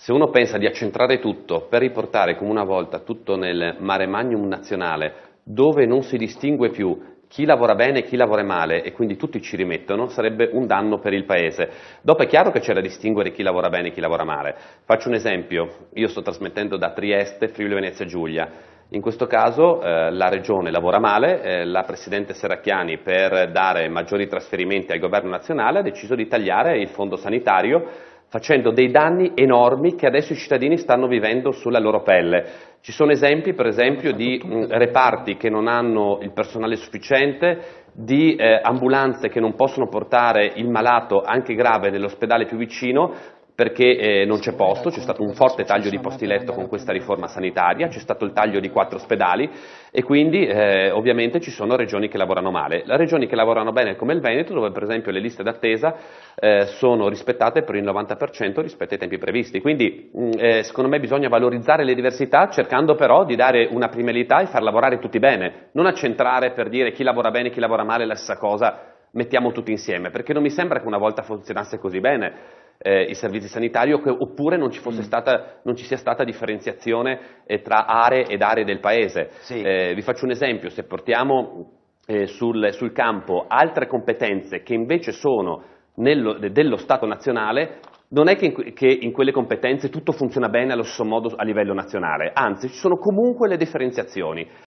Se uno pensa di accentrare tutto per riportare come una volta tutto nel mare magnum nazionale, dove non si distingue più chi lavora bene e chi lavora male e quindi tutti ci rimettono, sarebbe un danno per il paese. Dopo è chiaro che c'è da distinguere chi lavora bene e chi lavora male. Faccio un esempio, io sto trasmettendo da Trieste, Friuli Venezia Giulia. In questo caso eh, la regione lavora male, eh, la Presidente Seracchiani per dare maggiori trasferimenti al governo nazionale ha deciso di tagliare il fondo sanitario facendo dei danni enormi che adesso i cittadini stanno vivendo sulla loro pelle. Ci sono esempi per esempio di mm, reparti che non hanno il personale sufficiente, di eh, ambulanze che non possono portare il malato anche grave nell'ospedale più vicino, perché eh, non c'è posto, c'è stato un forte taglio di posti letto con questa riforma sanitaria, c'è stato il taglio di quattro ospedali e quindi eh, ovviamente ci sono regioni che lavorano male. Le regioni che lavorano bene come il Veneto, dove per esempio le liste d'attesa eh, sono rispettate per il 90% rispetto ai tempi previsti. Quindi mh, mm, eh, secondo me bisogna valorizzare le diversità cercando però di dare una primalità e far lavorare tutti bene, non accentrare per dire chi lavora bene e chi lavora male è la stessa cosa, mettiamo tutti insieme, perché non mi sembra che una volta funzionasse così bene eh, i servizi sanitari oppure non ci, mm. stata, non ci, sia stata differenziazione eh, tra aree ed aree del paese. Sì. Eh, vi faccio un esempio, se portiamo eh, sul, sul, campo altre competenze che invece sono nello, dello Stato nazionale, non è che in, che in, quelle competenze tutto funziona bene allo stesso modo a livello nazionale, anzi ci sono comunque le differenziazioni.